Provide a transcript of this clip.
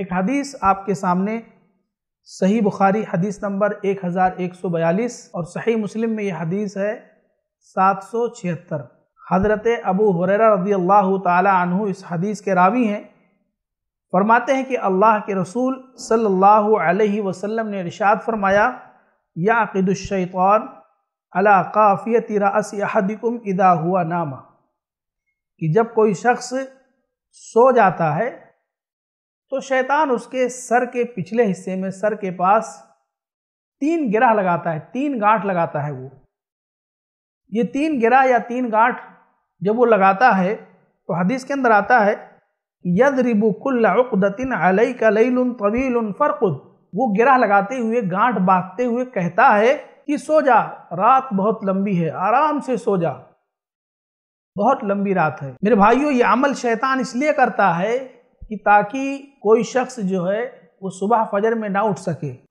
एक हदीस आपके सामने सही बुखारी हदीस नंबर 1142 और सही मुस्लिम में यह हदीस है 776 हजरत अबू हुररा रदी अल्लाह तु इस हदीस के रावी हैं फरमाते हैं कि अल्लाह के रसूल सल्लल्लाहु अलैहि वसल्लम ने इरशाद फरमाया याक़िदुशैतान अला काफ़ियत रस अहदिकुम इदा हुआ नामा कि जब कोई शख्स सो जाता है तो शैतान उसके सर के पिछले हिस्से में सर के पास तीन गिरा लगाता है तीन गांठ लगाता है वो ये तीन गिरा या तीन गांठ जब वो लगाता है तो हदीस के अंदर आता है यद रिबुकुल्लादतिन अलई लुन तवील फ़रकुद वो गिरा लगाते हुए गांठ बांधते हुए कहता है कि सो जा रात बहुत लंबी है आराम से सो जा बहुत लंबी रात है मेरे भाइयों ये अमल शैतान इसलिए करता है कि ताकि कोई शख्स जो है वो सुबह फजर में ना उठ सके